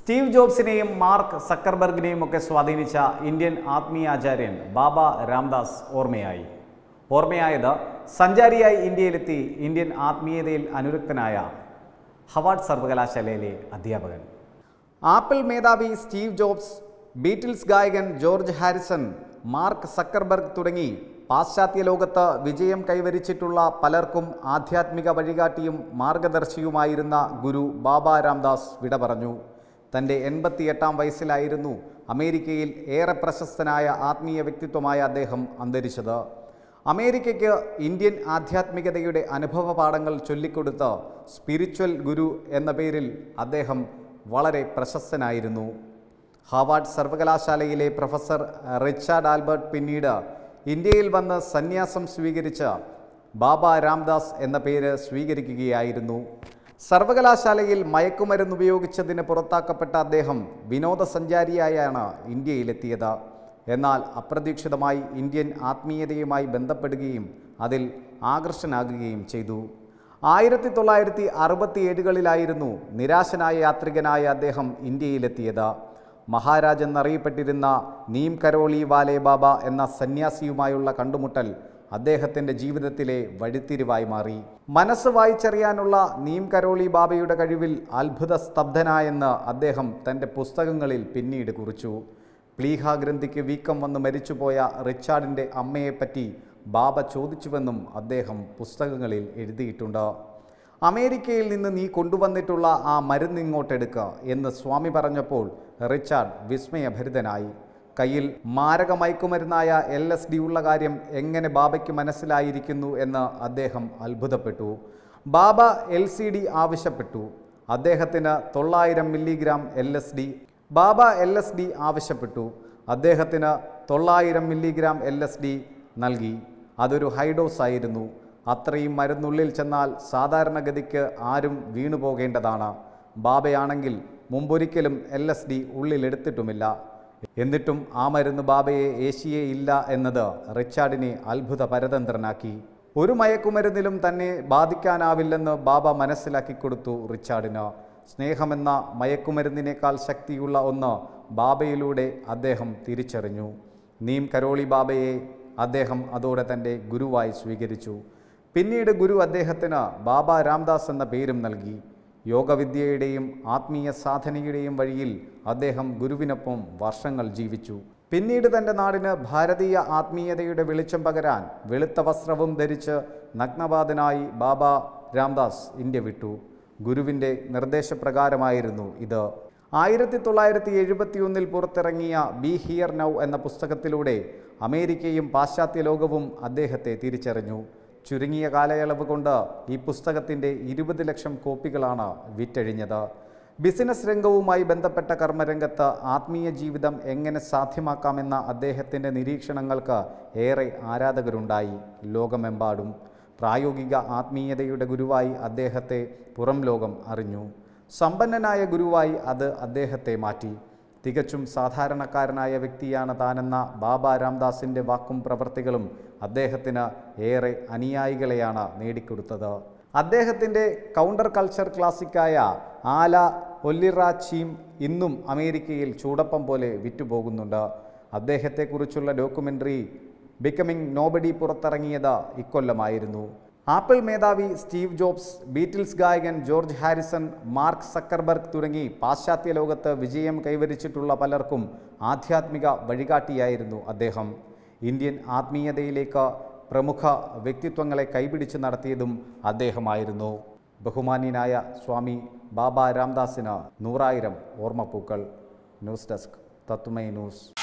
Steve ജോബ്സിനെയും mark സക്കർബർഗിനെയും ഒക്കെ സ്വാധീനിച്ച Indian ആത്മീയാചാര്യൻ ബാബ രാംദാസ് ഓർമ്മയായി ഓർമ്മയായത് സഞ്ചാരിയായി ഇന്ത്യയിലെത്തി ഇന്ത്യൻ ആത്മീയതയിൽ അനുരക്തനായ ഹവാഡ് സർവകലാശാലയിലെ അധ്യാപകൻ ആപ്പിൾ മേധാവി സ്റ്റീവ് ജോബ്സ് ബീറ്റിൽസ് ഗായകൻ ജോർജ് ഹാരിസൺ മാർക്ക് സക്കർബർഗ് തുടങ്ങി പാശ്ചാത്യ ലോകത്ത് വിജയം കൈവരിച്ചിട്ടുള്ള പലർക്കും ആധ്യാത്മിക വഴികാട്ടിയും മാർഗദർശിയുമായിരുന്ന ഗുരു ബാബ രാംദാസ് വിട പറഞ്ഞു തൻ്റെ എൺപത്തിയെട്ടാം വയസ്സിലായിരുന്നു അമേരിക്കയിൽ ഏറെ പ്രശസ്തനായ ആത്മീയ വ്യക്തിത്വമായ അദ്ദേഹം അന്തരിച്ചത് അമേരിക്കയ്ക്ക് ഇന്ത്യൻ ആധ്യാത്മികതയുടെ അനുഭവ പാഠങ്ങൾ ചൊല്ലിക്കൊടുത്ത സ്പിരിച്വൽ ഗുരു എന്ന പേരിൽ അദ്ദേഹം വളരെ പ്രശസ്തനായിരുന്നു ഹാവാർഡ് സർവകലാശാലയിലെ പ്രൊഫസർ റിച്ചാർഡ് ആൽബർട്ട് പിന്നീട് ഇന്ത്യയിൽ വന്ന് സന്യാസം സ്വീകരിച്ച ബാബ രാംദാസ് എന്ന പേര് സ്വീകരിക്കുകയായിരുന്നു സർവകലാശാലയിൽ മയക്കുമരുന്ന് ഉപയോഗിച്ചതിന് പുറത്താക്കപ്പെട്ട അദ്ദേഹം വിനോദസഞ്ചാരിയായാണ് ഇന്ത്യയിലെത്തിയത് എന്നാൽ അപ്രതീക്ഷിതമായി ഇന്ത്യൻ ആത്മീയതയുമായി ബന്ധപ്പെടുകയും അതിൽ ആകർഷനാകുകയും ചെയ്തു ആയിരത്തി തൊള്ളായിരത്തി അറുപത്തി ഏഴുകളിലായിരുന്നു നിരാശനായ യാത്രികനായ അദ്ദേഹം ഇന്ത്യയിലെത്തിയത് മഹാരാജ് എന്നറിയപ്പെട്ടിരുന്ന നീം കരോളി വാലേ ബാബ എന്ന സന്യാസിയുമായുള്ള കണ്ടുമുട്ടൽ അദ്ദേഹത്തിൻ്റെ ജീവിതത്തിലെ വഴിത്തിരിവായി മാറി മനസ്സ് വായിച്ചറിയാനുള്ള നീം കരോളി ബാബയുടെ കഴിവിൽ അത്ഭുത സ്തബ്ധനായെന്ന് അദ്ദേഹം തൻ്റെ പുസ്തകങ്ങളിൽ പിന്നീട് കുറിച്ചു പ്ലീഹ ഗ്രന്ഥിക്ക് വീക്കം വന്ന് മരിച്ചുപോയ റിച്ചാർഡിൻ്റെ അമ്മയെപ്പറ്റി ബാബ ചോദിച്ചുവെന്നും അദ്ദേഹം പുസ്തകങ്ങളിൽ എഴുതിയിട്ടുണ്ട് അമേരിക്കയിൽ നിന്ന് നീ കൊണ്ടുവന്നിട്ടുള്ള ആ മരുന്ന് ഇങ്ങോട്ടെടുക്കുക എന്ന് സ്വാമി പറഞ്ഞപ്പോൾ റിച്ചാർഡ് വിസ്മയഭരിതനായി കയ്യിൽ മാരക മയക്കുമരുന്നായ എൽ എസ് ഡി ഉള്ള കാര്യം എങ്ങനെ ബാബയ്ക്ക് മനസ്സിലായിരിക്കുന്നു എന്ന് അദ്ദേഹം അത്ഭുതപ്പെട്ടു ബാബ എൽ സി ഡി ആവശ്യപ്പെട്ടു അദ്ദേഹത്തിന് തൊള്ളായിരം milligram L S D Baba L S D ആവശ്യപ്പെട്ടു അദ്ദേഹത്തിന് തൊള്ളായിരം മില്ലിഗ്രാം എൽ എസ് ഡി നൽകി അതൊരു ഹൈഡോസ് ആയിരുന്നു അത്രയും മരുന്നുള്ളിൽ ചെന്നാൽ സാധാരണഗതിക്ക് ആരും വീണു പോകേണ്ടതാണ് ബാബയാണെങ്കിൽ മുമ്പൊരിക്കലും എൽ എസ് ഡി ഉള്ളിലെടുത്തിട്ടുമില്ല എന്നിട്ടും ആ മരുന്ന് ബാബയെ ഏശിയേ ഇല്ല എന്നത് റിച്ചാർഡിനെ അത്ഭുത പരതന്ത്രനാക്കി ഒരു മയക്കുമരുന്നിലും തന്നെ ബാധിക്കാനാവില്ലെന്ന് ബാബ മനസ്സിലാക്കി കൊടുത്തു റിച്ചാർഡിന് സ്നേഹമെന്ന മയക്കുമരുന്നിനേക്കാൾ ശക്തിയുള്ള ഒന്ന് ബാബയിലൂടെ അദ്ദേഹം തിരിച്ചറിഞ്ഞു നീം കരോളി ബാബയെ അദ്ദേഹം അതോടെ തൻ്റെ ഗുരുവായി സ്വീകരിച്ചു പിന്നീട് ഗുരു അദ്ദേഹത്തിന് ബാബ രാംദാസ് എന്ന പേരും നൽകി യോഗവിദ്യയുടെയും ആത്മീയ സാധനയുടെയും വഴിയിൽ അദ്ദേഹം ഗുരുവിനൊപ്പം വർഷങ്ങൾ ജീവിച്ചു പിന്നീട് തൻ്റെ നാടിന് ഭാരതീയ ആത്മീയതയുടെ വെളിച്ചം പകരാൻ വെളുത്ത വസ്ത്രവും ധരിച്ച് നഗ്നപാതനായി ബാബ രാംദാസ് ഇന്ത്യ വിട്ടു ഗുരുവിൻ്റെ നിർദ്ദേശപ്രകാരമായിരുന്നു ഇത് ആയിരത്തി തൊള്ളായിരത്തി എഴുപത്തിയൊന്നിൽ പുറത്തിറങ്ങിയ ബി ഹിയർ നൗ എന്ന പുസ്തകത്തിലൂടെ അമേരിക്കയും പാശ്ചാത്യ ലോകവും അദ്ദേഹത്തെ തിരിച്ചറിഞ്ഞു ചുരുങ്ങിയ കാലയളവ് കൊണ്ട് ഈ പുസ്തകത്തിൻ്റെ ഇരുപത് ലക്ഷം കോപ്പികളാണ് വിറ്റഴിഞ്ഞത് ബിസിനസ് രംഗവുമായി ബന്ധപ്പെട്ട കർമ്മരംഗത്ത് ആത്മീയ ജീവിതം എങ്ങനെ സാധ്യമാക്കാമെന്ന അദ്ദേഹത്തിൻ്റെ നിരീക്ഷണങ്ങൾക്ക് ഏറെ ആരാധകരുണ്ടായി ലോകമെമ്പാടും പ്രായോഗിക ആത്മീയതയുടെ ഗുരുവായി അദ്ദേഹത്തെ പുറം ലോകം അറിഞ്ഞു സമ്പന്നനായ ഗുരുവായി അത് അദ്ദേഹത്തെ മാറ്റി തികച്ചും സാധാരണക്കാരനായ വ്യക്തിയാണ് താനെന്ന ബാബ രാംദാസിൻ്റെ വാക്കും പ്രവൃത്തികളും അദ്ദേഹത്തിന് ഏറെ അനുയായികളെയാണ് നേടിക്കൊടുത്തത് അദ്ദേഹത്തിൻ്റെ കൗണ്ടർ കൾച്ചർ ക്ലാസിക്കായ ആല ഒല്ലിറ ചീം ഇന്നും അമേരിക്കയിൽ ചൂടപ്പം പോലെ വിറ്റുപോകുന്നുണ്ട് അദ്ദേഹത്തെക്കുറിച്ചുള്ള ഡോക്യുമെൻ്ററി ബിക്കമിംഗ് നോബഡി പുറത്തിറങ്ങിയത് ഇക്കൊല്ലമായിരുന്നു ആപ്പിൾ മേധാവി സ്റ്റീവ് ജോബ്സ് ബീറ്റിൽസ് ഗായകൻ ജോർജ് ഹാരിസൺ മാർക്ക് സക്കർബർഗ് തുടങ്ങി പാശ്ചാത്യ ലോകത്ത് വിജയം കൈവരിച്ചിട്ടുള്ള പലർക്കും ആധ്യാത്മിക വഴികാട്ടിയായിരുന്നു അദ്ദേഹം ഇന്ത്യൻ ആത്മീയതയിലേക്ക് പ്രമുഖ വ്യക്തിത്വങ്ങളെ കൈപിടിച്ച് നടത്തിയതും അദ്ദേഹമായിരുന്നു ബഹുമാന്യനായ സ്വാമി ബാബ രാംദാസിന് നൂറായിരം ഓർമ്മപ്പൂക്കൾ ന്യൂസ് ഡെസ്ക് തത്വമൈ ന്യൂസ്